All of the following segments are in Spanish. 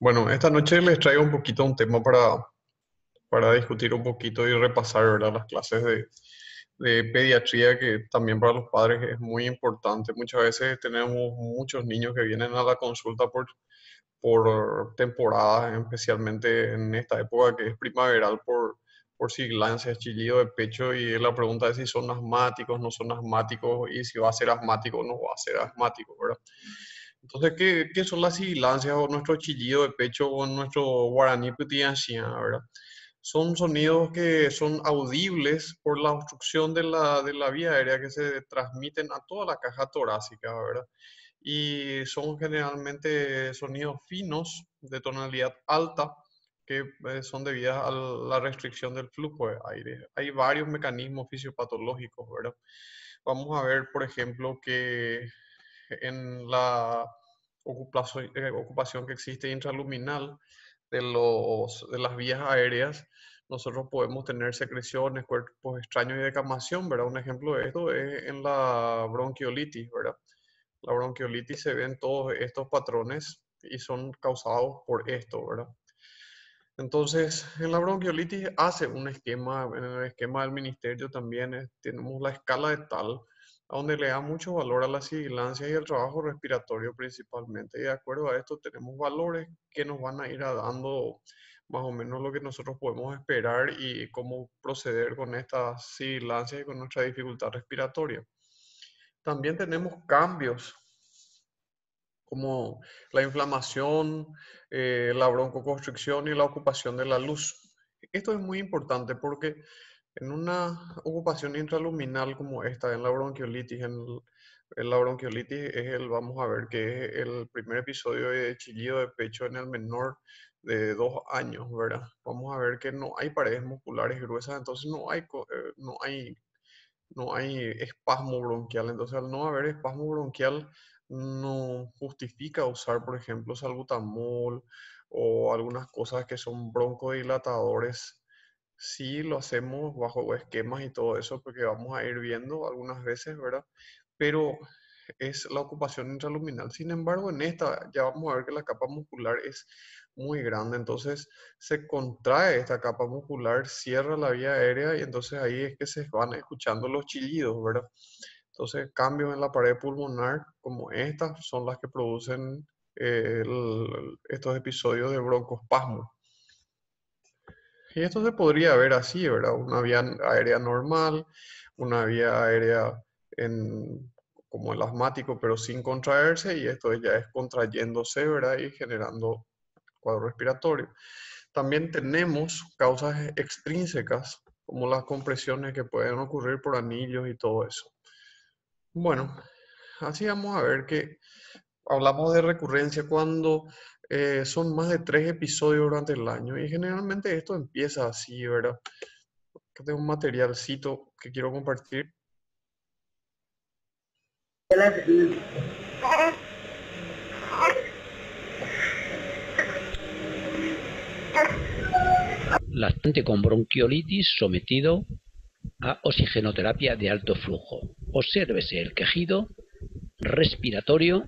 Bueno, esta noche les traigo un poquito un tema para, para discutir un poquito y repasar ¿verdad? las clases de, de pediatría, que también para los padres es muy importante. Muchas veces tenemos muchos niños que vienen a la consulta por, por temporadas, especialmente en esta época que es primaveral, por, por siglancias, chillido de pecho, y la pregunta es si son asmáticos, no son asmáticos, y si va a ser asmático o no va a ser asmático, ¿verdad? Entonces, ¿qué, son las silancias o nuestro chillido de pecho o nuestro guaraní verdad? Son sonidos que son audibles por la obstrucción de la, de la vía aérea que se transmiten a toda la caja torácica, ¿verdad? Y son generalmente sonidos finos de tonalidad alta, que eh, son debidas a la restricción del flujo de aire. Hay varios mecanismos fisiopatológicos, ¿verdad? Vamos a ver, por ejemplo, que en la eh, ocupación que existe intraluminal de, los, de las vías aéreas, nosotros podemos tener secreciones, cuerpos extraños y decamación, ¿verdad? Un ejemplo de esto es en la bronquiolitis, ¿verdad? La bronquiolitis se ven todos estos patrones y son causados por esto, ¿verdad? Entonces, en la bronquiolitis hace un esquema, en el esquema del ministerio también eh, tenemos la escala de tal, donde le da mucho valor a la sigilancia y al trabajo respiratorio principalmente. Y de acuerdo a esto tenemos valores que nos van a ir dando más o menos lo que nosotros podemos esperar y cómo proceder con esta sigilancia y con nuestra dificultad respiratoria. También tenemos cambios como la inflamación, eh, la broncoconstricción y la ocupación de la luz. Esto es muy importante porque en una ocupación intraluminal como esta, en la bronquiolitis, en, la bronquiolitis es el, vamos a ver, que es el primer episodio de chillido de pecho en el menor de dos años, ¿verdad? Vamos a ver que no hay paredes musculares gruesas, entonces no hay, eh, no hay, no hay espasmo bronquial. Entonces, al no haber espasmo bronquial, no justifica usar, por ejemplo, salbutamol o algunas cosas que son broncodilatadores Sí, lo hacemos bajo esquemas y todo eso, porque vamos a ir viendo algunas veces, ¿verdad? Pero es la ocupación intraluminal. Sin embargo, en esta ya vamos a ver que la capa muscular es muy grande, entonces se contrae esta capa muscular, cierra la vía aérea y entonces ahí es que se van escuchando los chillidos, ¿verdad? Entonces, cambios en la pared pulmonar como estas son las que producen eh, estos episodios de broncospasmo. Y esto se podría ver así, ¿verdad? Una vía aérea normal, una vía aérea en, como el asmático, pero sin contraerse, y esto ya es contrayéndose, ¿verdad? Y generando cuadro respiratorio. También tenemos causas extrínsecas, como las compresiones que pueden ocurrir por anillos y todo eso. Bueno, así vamos a ver que hablamos de recurrencia cuando eh, son más de tres episodios durante el año y generalmente esto empieza así, ¿verdad? Acá tengo un materialcito que quiero compartir. Lactante con bronquiolitis sometido a oxigenoterapia de alto flujo. Obsérvese el quejido respiratorio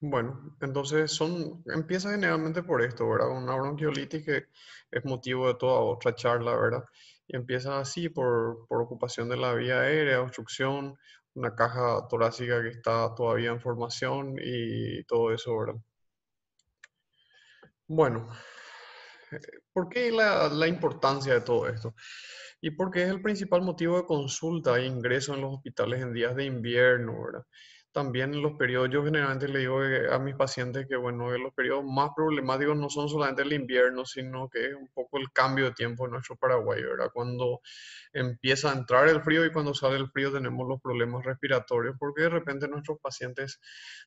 bueno, entonces son, empieza generalmente por esto, ¿verdad? Una bronquiolitis que es motivo de toda otra charla, ¿verdad? Y empieza así por, ocupación de la vía aérea, obstrucción, una caja torácica que está todavía en formación y todo eso, ¿verdad? Bueno, ¿por qué la, la importancia de todo esto? Y porque es el principal motivo de consulta e ingreso en los hospitales en días de invierno, ¿verdad? también los periodos, yo generalmente le digo eh, a mis pacientes que, bueno, eh, los periodos más problemáticos no son solamente el invierno, sino que es un poco el cambio de tiempo en nuestro Paraguay, ¿verdad? Cuando empieza a entrar el frío y cuando sale el frío tenemos los problemas respiratorios, porque de repente nuestros pacientes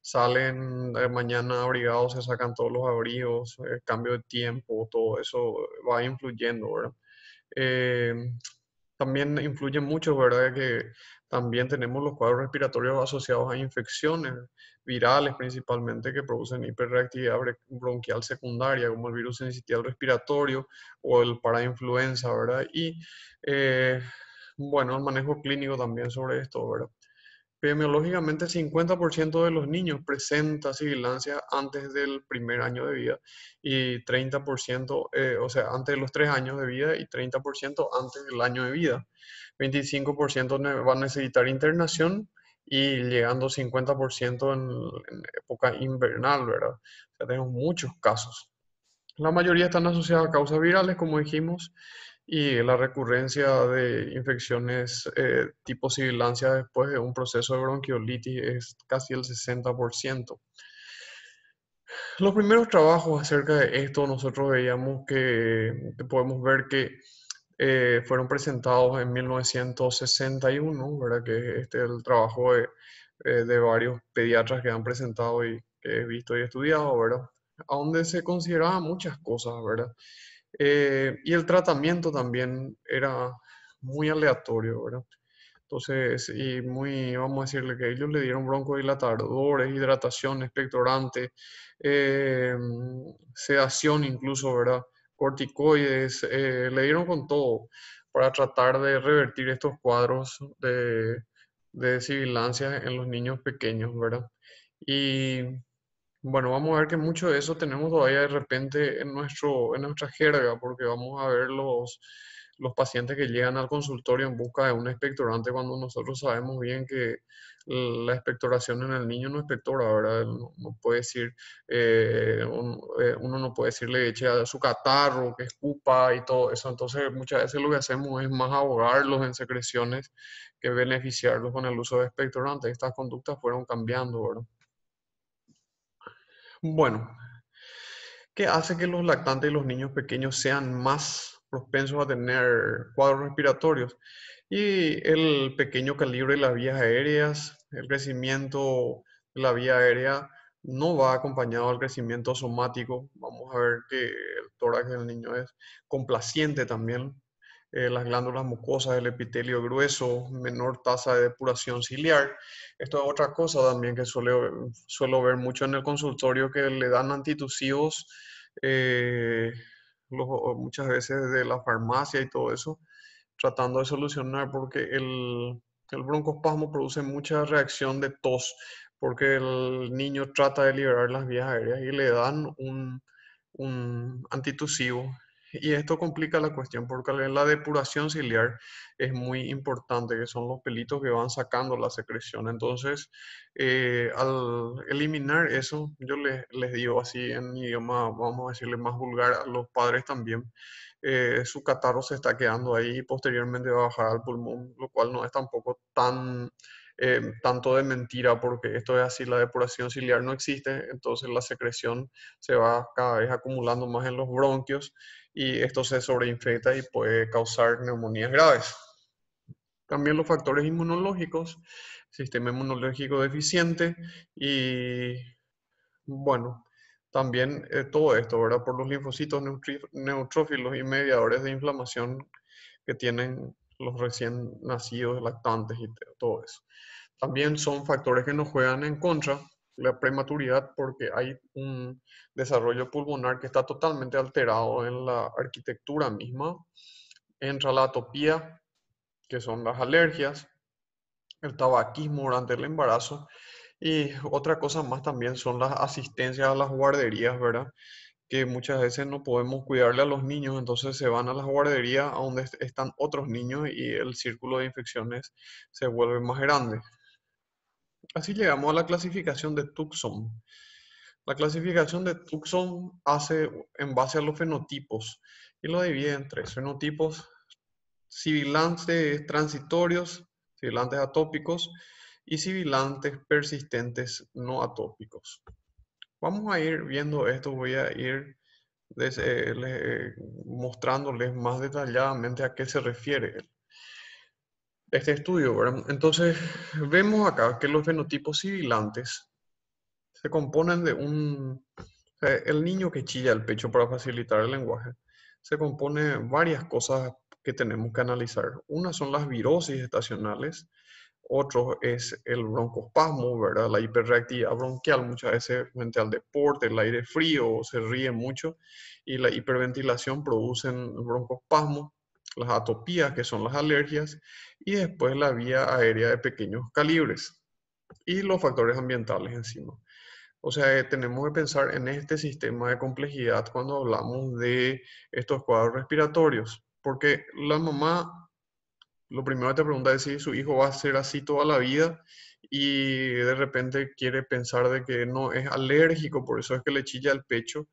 salen eh, mañana abrigados, se sacan todos los abrigos, el cambio de tiempo, todo eso va influyendo, ¿verdad? también influye mucho, ¿verdad? Que también tenemos los cuadros respiratorios asociados a infecciones virales principalmente que producen hiperreactividad bronquial secundaria, como el virus sincitial respiratorio o el parainfluenza, ¿verdad? Y, eh, bueno, el manejo clínico también sobre esto, ¿verdad? Epidemiológicamente, 50% de los niños presenta vigilancia antes del primer año de vida y 30%, eh, o sea, antes de los tres años de vida y 30% antes del año de vida. 25% van a necesitar internación y llegando 50% en, época invernal, ¿verdad? O sea, tenemos muchos casos. La mayoría están asociadas a causas virales, como dijimos, y la recurrencia de infecciones eh, tipo sibilancia después de un proceso de bronquiolitis es casi el 60%. Los primeros trabajos acerca de esto, nosotros veíamos que podemos ver que eh, fueron presentados en 1961, ¿verdad? que este es el trabajo eh, de, varios pediatras que han presentado y que he visto y estudiado, ¿verdad? A donde se consideraban muchas cosas, ¿verdad? Eh, y el tratamiento también era muy aleatorio, ¿verdad? Entonces, y muy, vamos a decirle que ellos le dieron broncodilatadores, hidratación, expectorante, sedación incluso, ¿verdad? corticoides, eh, le dieron con todo para tratar de revertir estos cuadros de, de sibilancia en los niños pequeños, ¿verdad? Y bueno, vamos a ver que mucho de eso tenemos todavía de repente en, nuestro, en nuestra jerga, porque vamos a ver los, los pacientes que llegan al consultorio en busca de un expectorante cuando nosotros sabemos bien que Mm, la expectoración en el niño no espectora, ¿verdad? No, puede decir, eh, eh, uno no puede decirle eche a su catarro, que escupa y todo eso. Entonces, muchas veces lo que hacemos es más ahogarlos en secreciones que beneficiarlos con el uso de expectorantes. Estas conductas fueron cambiando, ¿verdad? Bueno, ¿qué hace que los lactantes y los niños pequeños sean más propensos a tener cuadros respiratorios? Y el pequeño calibre de las vías aéreas, el crecimiento de la vía aérea no va acompañado al crecimiento somático. Vamos a ver que el tórax del niño es complaciente también. Eh, las glándulas mucosas, el epitelio grueso, menor tasa de depuración ciliar. Esto es otra cosa también que suelo, suelo ver mucho en el consultorio, que le dan antitusivos eh, muchas veces de la farmacia y todo eso, tratando de solucionar porque el, el broncospasmo produce mucha reacción de tos porque el niño trata de liberar las vías aéreas y le dan un, un antitusivo y esto complica la cuestión porque la depuración ciliar es muy importante, que son los pelitos que van sacando la secreción. Entonces, eh, al eliminar eso, yo les, digo así en idioma, vamos a decirle más vulgar, a los padres también, eh, su catarro se está quedando ahí y posteriormente va a bajar al pulmón, lo cual no es tampoco tan... Eh, tanto de mentira, porque esto es así, la depuración ciliar no existe, entonces la secreción se va cada vez acumulando más en los bronquios y esto se sobreinfecta y puede causar neumonías graves. También los factores inmunológicos, sistema inmunológico deficiente y, bueno, también eh, todo esto, ¿verdad? Por los linfocitos neutrófilos y mediadores de inflamación que tienen los recién nacidos, lactantes y todo eso. También son factores que nos juegan en contra, la prematuridad porque hay un desarrollo pulmonar que está totalmente alterado en la arquitectura misma. Entra la atopía, que son las alergias, el tabaquismo durante el embarazo y otra cosa más también son las asistencias a las guarderías, ¿verdad? Que muchas veces no podemos cuidarle a los niños, entonces se van a las guarderías donde están otros niños y el círculo de infecciones se vuelve más grande. Así llegamos a la clasificación de Tucson. La clasificación de Tucson hace en base a los fenotipos y lo divide en tres fenotipos sibilantes transitorios, sibilantes atópicos y sibilantes persistentes no atópicos. Vamos a ir viendo esto, voy a ir eh, eh, mostrándoles más detalladamente a qué se refiere este estudio. Entonces, vemos acá que los fenotipos sibilantes se componen de un... el niño que chilla el pecho para facilitar el lenguaje, se compone varias cosas que tenemos que analizar. Una son las virosis estacionales, otro es el broncospasmo, ¿verdad? La hiperreactividad bronquial, muchas veces frente al deporte, el aire frío, se ríe mucho y la hiperventilación producen broncospasmo las atopías, que son las alergias, y después la vía aérea de pequeños calibres y los factores ambientales encima. O sea, eh, tenemos que pensar en este sistema de complejidad cuando hablamos de estos cuadros respiratorios, porque la mamá lo primero que te pregunta es si su hijo va a ser así toda la vida y de repente quiere pensar de que no es alérgico, por eso es que le chilla el pecho.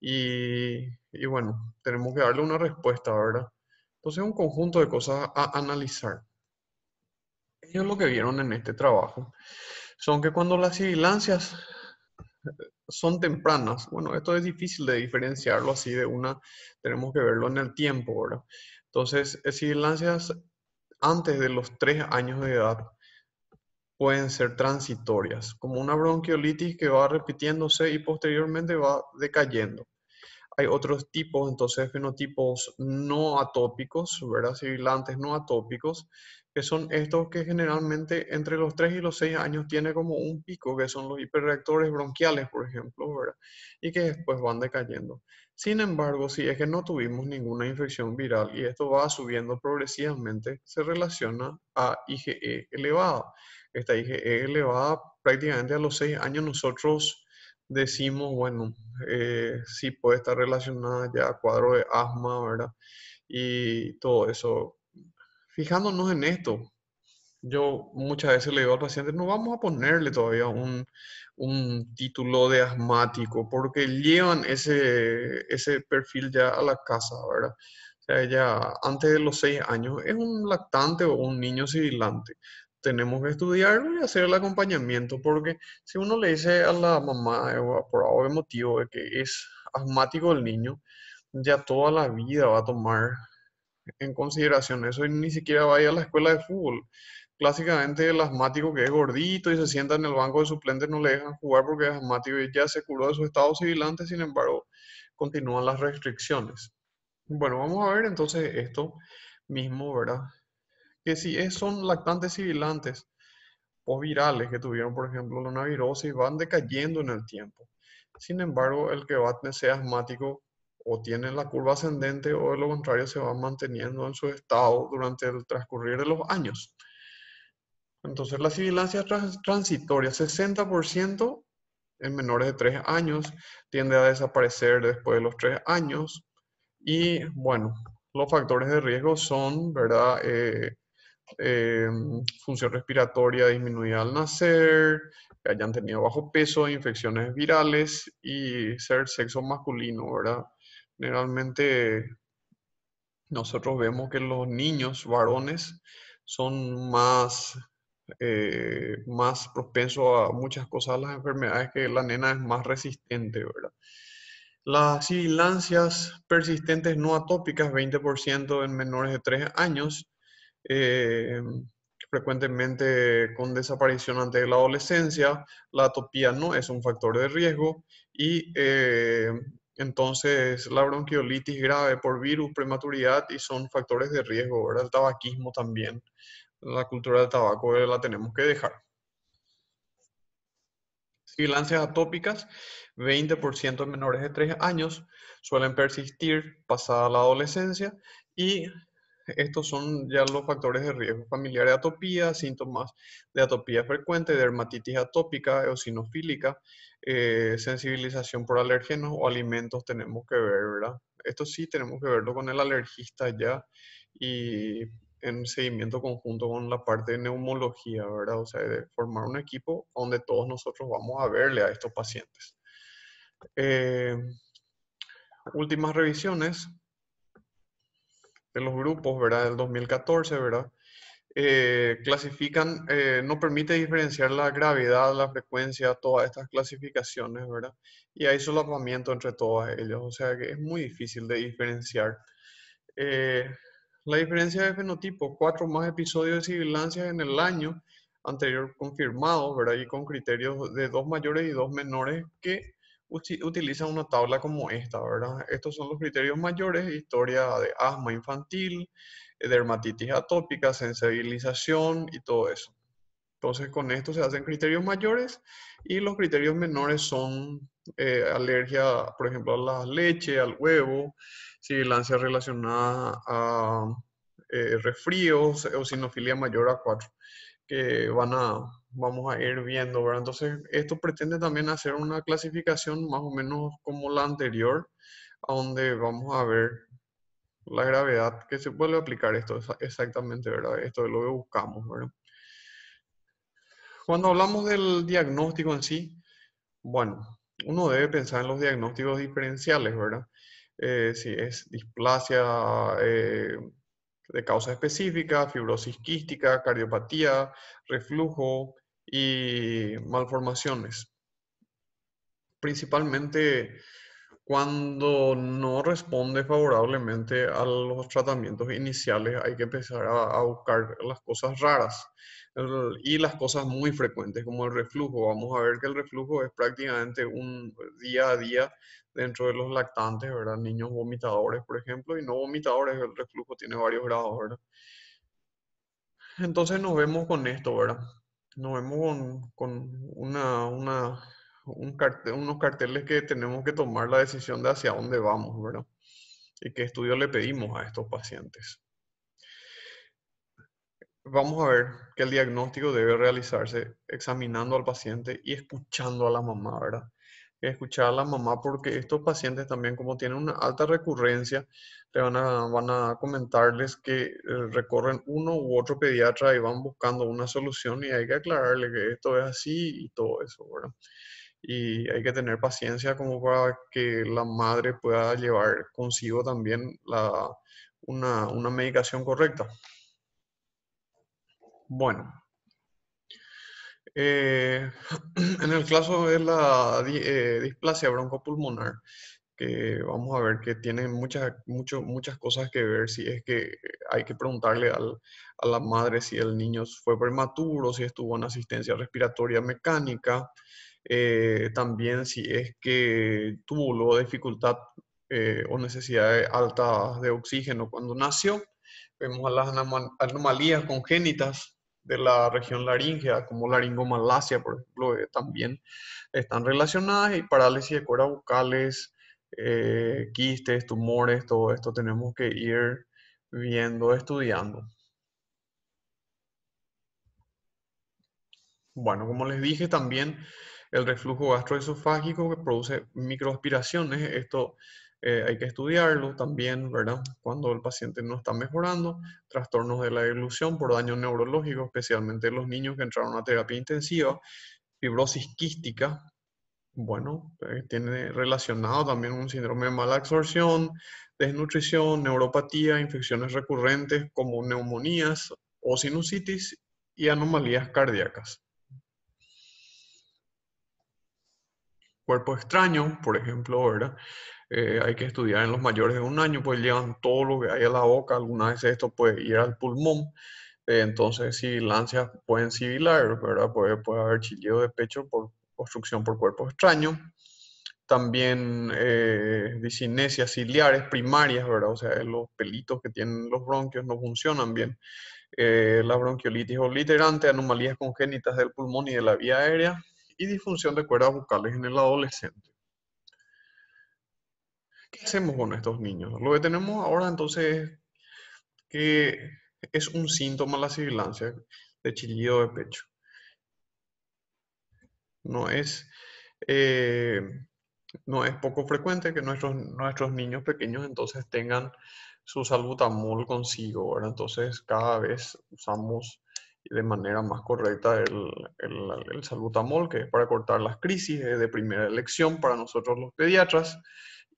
Y, bueno, tenemos que darle una respuesta, ahora. Entonces, pues, un conjunto de cosas a analizar. es lo que vieron en este trabajo son que cuando las vigilancias eh, son tempranas, bueno, esto es difícil de diferenciarlo así de una, tenemos que verlo en el tiempo, ¿verdad? Entonces, vigilancias eh, antes de los tres años de edad pueden ser transitorias, como una bronquiolitis que va repitiéndose y posteriormente va decayendo hay otros tipos, entonces fenotipos no atópicos, ¿verdad? Sibilantes no atópicos, que son estos que generalmente entre los 3 y los 6 años tiene como un pico, que son los hiperreactores bronquiales, por ejemplo, ¿verdad? Y que después van decayendo. Sin embargo, si es que no tuvimos ninguna infección viral y esto va subiendo progresivamente, se relaciona a IgE elevada. Esta IgE elevada prácticamente a los 6 años nosotros decimos, bueno, eh, sí puede estar relacionada ya a cuadro de asma, ¿verdad? Y todo eso. Fijándonos en esto, yo muchas veces le digo al paciente, no vamos a ponerle todavía un, título de asmático, porque llevan ese, ese perfil ya a la casa, ¿verdad? O sea, ya antes de los seis años es un lactante o un niño sibilante tenemos que estudiarlo y hacer el acompañamiento, porque si uno le dice a la mamá, eh, por de motivo, de que es asmático el niño, ya toda la vida va a tomar en consideración eso y ni siquiera va a ir a la escuela de fútbol. Clásicamente el asmático que es gordito y se sienta en el banco de suplentes no le dejan jugar porque es asmático y ya se curó de su estado sibilante, sin embargo, continúan las restricciones. Bueno, vamos a ver entonces esto mismo, ¿verdad? que si son lactantes sibilantes virales que tuvieron, por ejemplo, la navirosis, van decayendo en el tiempo. Sin embargo, el que va a sea asmático o tiene la curva ascendente o de lo contrario se va manteniendo en su estado durante el transcurrir de los años. Entonces, la sibilancia transitoria, 60% en menores de 3 años, tiende a desaparecer después de los 3 años. Y bueno, los factores de riesgo son, ¿verdad? Eh, Em, función respiratoria disminuida al nacer, que hayan tenido bajo peso, infecciones virales y ser sexo masculino, ¿verdad? Generalmente nosotros vemos que los niños varones son más, eh, más propensos a muchas cosas, las enfermedades que la nena es más resistente, ¿verdad? Las sibilancias persistentes no atópicas, 20% en menores de 3 años, eh, frecuentemente con desaparición ante la adolescencia, la atopía no es un factor de riesgo y eh, entonces la bronquiolitis grave por virus, prematuridad y son factores de riesgo, El tabaquismo también, la cultura del tabaco la tenemos que dejar. Sibilancias atópicas, 20% menores de 3 años suelen persistir pasada la adolescencia y estos son ya los factores de riesgo familiar de atopía, síntomas de atopía frecuente, dermatitis atópica, eosinofílica, eh, sensibilización por alérgenos o alimentos tenemos que ver, ¿verdad? Esto sí tenemos que verlo con el alergista ya y en seguimiento conjunto con la parte de neumología, ¿verdad? O sea, de formar un equipo donde todos nosotros vamos a verle a estos pacientes. Eh, últimas revisiones, los grupos, ¿verdad? Del 2014, ¿verdad? Eh, clasifican, eh, no permite diferenciar la gravedad, la frecuencia, todas estas clasificaciones, ¿verdad? Y hay solapamiento entre todos ellos, o sea que es muy difícil de diferenciar. Eh, la diferencia de fenotipo, cuatro más episodios de sibilancias en el año anterior confirmados, ¿verdad? Y con criterios de dos mayores y dos menores que utilizan una tabla como esta, ¿verdad? Estos son los criterios mayores, historia de asma infantil, dermatitis atópica, sensibilización y todo eso. Entonces, con esto se hacen criterios mayores y los criterios menores son eh, alergia, por ejemplo, a la leche, al huevo, sibilancia relacionada a eh, resfríos, eosinofilia mayor a 4 que van a, vamos a ir viendo, ¿verdad? Entonces, esto pretende también hacer una clasificación más o menos como la anterior, a donde vamos a ver la gravedad que se puede aplicar esto exactamente, ¿verdad? Esto es lo que buscamos, ¿verdad? Cuando hablamos del diagnóstico en sí, bueno, uno debe pensar en los diagnósticos diferenciales, ¿verdad? Eh, si es displasia, eh, de causas específicas, fibrosis quística, cardiopatía, reflujo y malformaciones. Principalmente cuando no responde favorablemente a los tratamientos iniciales, hay que empezar a, buscar las cosas raras y las cosas muy frecuentes, como el reflujo. Vamos a ver que el reflujo es prácticamente un día a día dentro de los lactantes, ¿verdad? Niños vomitadores, por ejemplo, y no vomitadores, el reflujo tiene varios grados, ¿verdad? Entonces nos vemos con esto, ¿verdad? Nos vemos con, una, una, un cartel, unos carteles que tenemos que tomar la decisión de hacia dónde vamos, ¿verdad? Y qué estudio le pedimos a estos pacientes. Vamos a ver que el diagnóstico debe realizarse examinando al paciente y escuchando a la mamá, ¿verdad? escuchar a la mamá porque estos pacientes también como tienen una alta recurrencia, le van a, van a comentarles que eh, recorren uno u otro pediatra y van buscando una solución y hay que aclararle que esto es así y todo eso, Y hay que tener paciencia como para que la madre pueda llevar consigo también una, una medicación correcta. Bueno, eh, en el caso de la eh, displasia broncopulmonar, que vamos a ver que tiene muchas, mucho, muchas cosas que ver, si es que hay que preguntarle a la madre si el niño fue prematuro, si estuvo en asistencia respiratoria mecánica, eh, también si es que tuvo luego dificultad eh, o necesidades altas de oxígeno cuando nació. Vemos a las anomalías congénitas de la región laríngea, como laringomalacia, por ejemplo, eh, también están relacionadas y parálisis de cuerdas vocales, eh, quistes, tumores, todo esto tenemos que ir viendo, estudiando. Bueno, como les dije también, el reflujo gastroesofágico que produce microaspiraciones, esto eh, hay que estudiarlo también, ¿verdad? Cuando el paciente no está mejorando, trastornos de la ilusión por daño neurológico, especialmente los niños que entraron a terapia intensiva, fibrosis quística, bueno, eh, tiene relacionado también un síndrome de mala absorción, desnutrición, neuropatía, infecciones recurrentes como neumonías o sinusitis y anomalías cardíacas. Cuerpo extraño, por ejemplo, ¿verdad? Eh, hay que estudiar en los mayores de un año, pues llevan todo lo que hay a la boca, Algunas veces esto puede ir al pulmón, eh, entonces sibilancias pueden sibilar, ¿verdad? Puede, puede haber chillido de pecho por obstrucción por cuerpo extraño. también eh, disinesias ciliares primarias, ¿verdad? O sea, los pelitos que tienen los bronquios no funcionan bien. la bronquiolitis obliterante, anomalías congénitas del pulmón y de la vía aérea y disfunción de cuerdas bucales en el adolescente. ¿Qué hacemos con estos niños? Lo que tenemos ahora entonces es que es un síntoma la sibilancia de chillido de pecho. No es, eh, no es poco frecuente que nuestros, nuestros niños pequeños entonces tengan su salbutamol consigo. Entonces cada vez usamos de manera más correcta el, el, salbutamol, que es para cortar las crisis de primera elección para nosotros los pediatras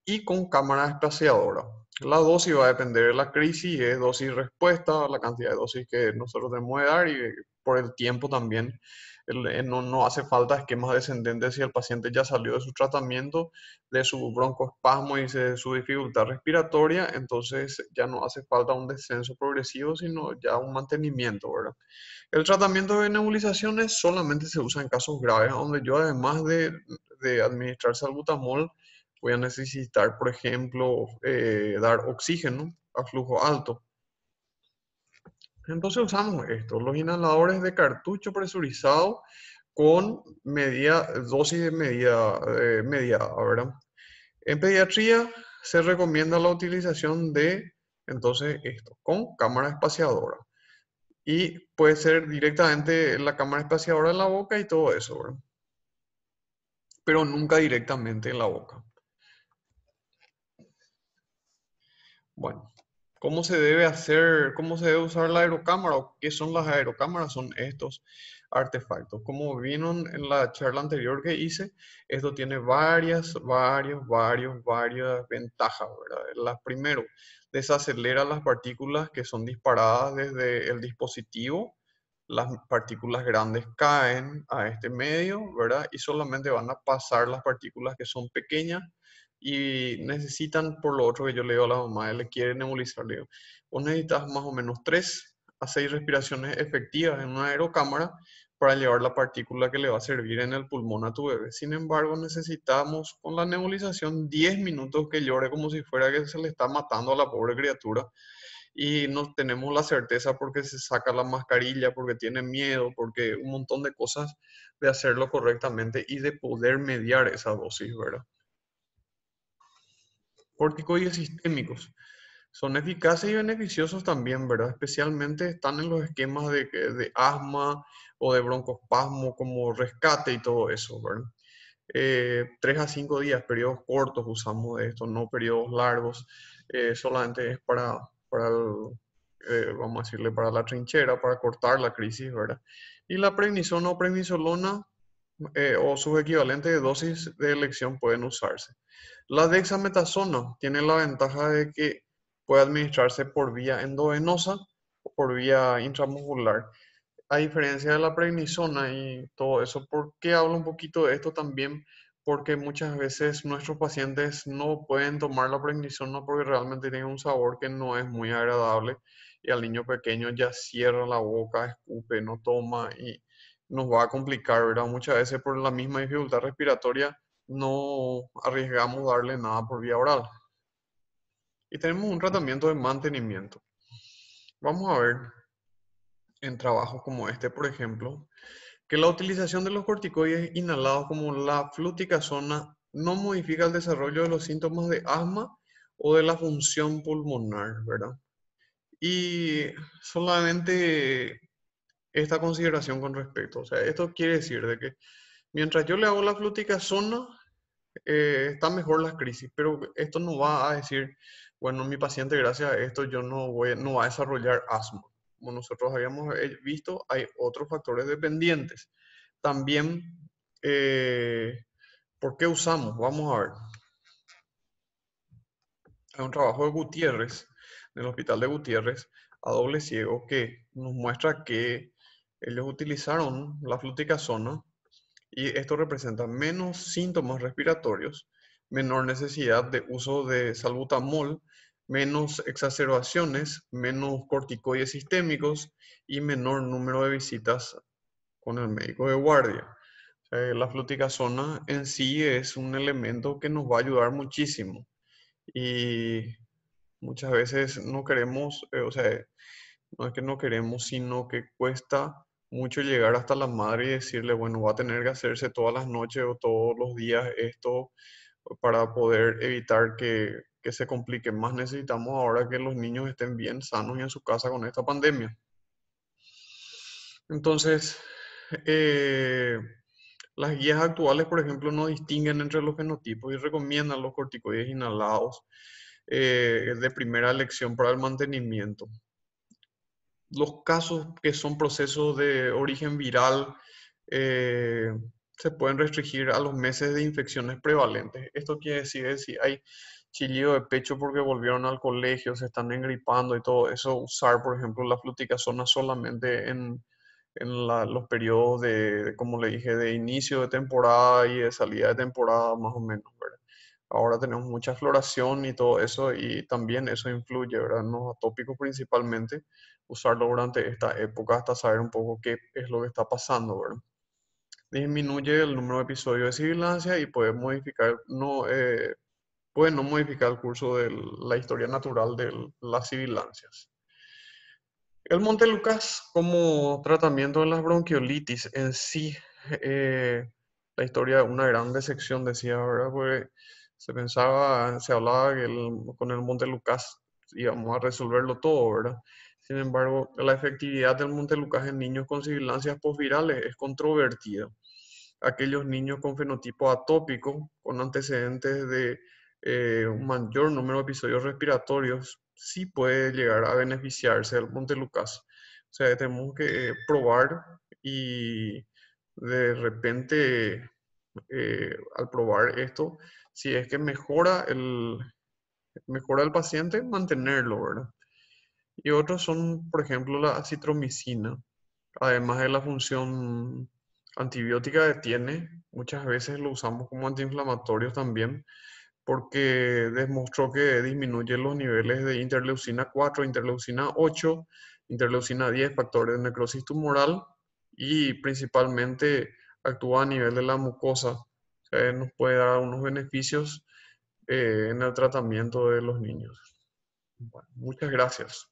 y con cámara espaciadora. La dosis va a depender de la crisis, de dosis-respuesta, la cantidad de dosis que nosotros debemos de dar y por el tiempo también. Eh, no, hace falta esquemas descendentes si el paciente ya salió de su tratamiento, de su broncoespasmo y de su dificultad respiratoria, entonces ya no hace falta un descenso progresivo, sino ya un mantenimiento, ¿verdad? El tratamiento de nebulizaciones solamente se usa en casos graves, donde yo además de, de administrar salbutamol, voy a necesitar, por ejemplo, eh, dar oxígeno a flujo alto. Entonces usamos esto, los inhaladores de cartucho presurizado con media, dosis de media, En pediatría se recomienda la utilización de, entonces, esto, con cámara espaciadora. Y puede ser directamente la cámara espaciadora en la boca y todo eso, Pero nunca directamente en la boca. Bueno, ¿cómo se debe hacer, cómo se debe usar la aerocámara qué son las aerocámaras? Son estos artefactos. Como vieron en la charla anterior que hice, esto tiene varias, varias, varias, varias ventajas, La primero, desacelera las partículas que son disparadas desde el dispositivo, las partículas grandes caen a este medio, ¿verdad? Y solamente van a pasar las partículas que son pequeñas y necesitan, por lo otro que yo le digo a la mamá, le quiere nebulizar, le digo, vos necesitas más o menos 3 a seis respiraciones efectivas en una aerocámara para llevar la partícula que le va a servir en el pulmón a tu bebé. Sin embargo, necesitamos con la nebulización 10 minutos que llore como si fuera que se le está matando a la pobre criatura y no tenemos la certeza porque se saca la mascarilla, porque tiene miedo, porque un montón de cosas de hacerlo correctamente y de poder mediar esa dosis, ¿verdad? corticoides sistémicos. Son eficaces y beneficiosos también, ¿verdad? Especialmente están en los esquemas de, de asma o de broncospasmo como rescate y todo eso, ¿verdad? Eh, tres a cinco días, periodos cortos usamos de esto, no periodos largos, eh, solamente es para, para eh, vamos a decirle, para la trinchera, para cortar la crisis, ¿verdad? Y la prednisona o prednisolona eh, o sus equivalentes de dosis de elección pueden usarse. La dexametasona tiene la ventaja de que puede administrarse por vía endovenosa o por vía intramuscular. A diferencia de la prednisona y todo eso, ¿por qué hablo un poquito de esto también? Porque muchas veces nuestros pacientes no pueden tomar la prednisona porque realmente tiene un sabor que no es muy agradable y al niño pequeño ya cierra la boca, escupe, no toma y nos va a complicar, ¿verdad? Muchas veces por la misma dificultad respiratoria no arriesgamos darle nada por vía oral. Y tenemos un tratamiento de mantenimiento. Vamos a ver en trabajos como este, por ejemplo, que la utilización de los corticoides inhalados como la fluticasona no modifica el desarrollo de los síntomas de asma o de la función pulmonar, ¿verdad? Y solamente esta consideración con respecto. O sea, esto quiere decir de que mientras yo le hago la fluticasona, eh, están mejor las crisis, pero esto no va a decir, bueno, mi paciente gracias a esto yo no, voy, no va a desarrollar asma. Como nosotros habíamos eh, visto, hay otros factores dependientes. También, eh, ¿por qué usamos? Vamos a ver. Hay un trabajo de Gutiérrez, del Hospital de Gutiérrez, a doble ciego, que nos muestra que ellos utilizaron la fluticasona y esto representa menos síntomas respiratorios, menor necesidad de uso de salbutamol, menos exacerbaciones, menos corticoides sistémicos y menor número de visitas con el médico de guardia. la la fluticasona en sí es un elemento que nos va a ayudar muchísimo y muchas veces no queremos, eh, o sea, no es que no queremos, sino que cuesta mucho llegar hasta la madre y decirle, bueno, va a tener que hacerse todas las noches o todos los días esto para poder evitar que, se complique. Más necesitamos ahora que los niños estén bien sanos y en su casa con esta pandemia. Entonces, eh, las guías actuales, por ejemplo, no distinguen entre los genotipos y recomiendan los corticoides inhalados eh, de primera elección para el mantenimiento los casos que son procesos de origen viral eh, se pueden restringir a los meses de infecciones prevalentes. Esto quiere decir si hay chillido de pecho porque volvieron al colegio, se están engripando y todo eso, usar, por ejemplo, la fluticasona solamente en, en los periodos de, como le dije, de inicio de temporada y de salida de temporada, más o menos, ¿verdad? ahora tenemos mucha floración y todo eso, y también eso influye, ¿verdad? En los atópicos principalmente, usarlo durante esta época hasta saber un poco qué es lo que está pasando, ¿verdad? Disminuye el número de episodios de sibilancia y puede modificar, no, eh, puede no modificar el curso de la historia natural de las sibilancias. El Monte Lucas como tratamiento de las bronquiolitis en sí, eh, la historia de una gran decepción, decía, ¿verdad? se pensaba, se hablaba con el Monte Lucas íbamos a resolverlo todo, ¿verdad? Sin embargo, la efectividad del Monte Lucas en niños con sibilancias postvirales es controvertida. Aquellos niños con fenotipo atópico, con antecedentes de eh, un mayor número de episodios respiratorios, sí puede llegar a beneficiarse del Monte Lucas. O sea, tenemos que probar y de repente eh, al probar esto, si es que mejora el, mejora el paciente, mantenerlo, ¿verdad? Y otros son, por ejemplo, la acitromicina. Además de la función antibiótica que tiene, muchas veces lo usamos como antiinflamatorio también, porque demostró que disminuye los niveles de interleucina 4, interleucina 8, interleucina 10, factores de necrosis tumoral y principalmente actúa a nivel de la mucosa, nos puede dar unos beneficios eh, en el tratamiento de los niños. muchas gracias.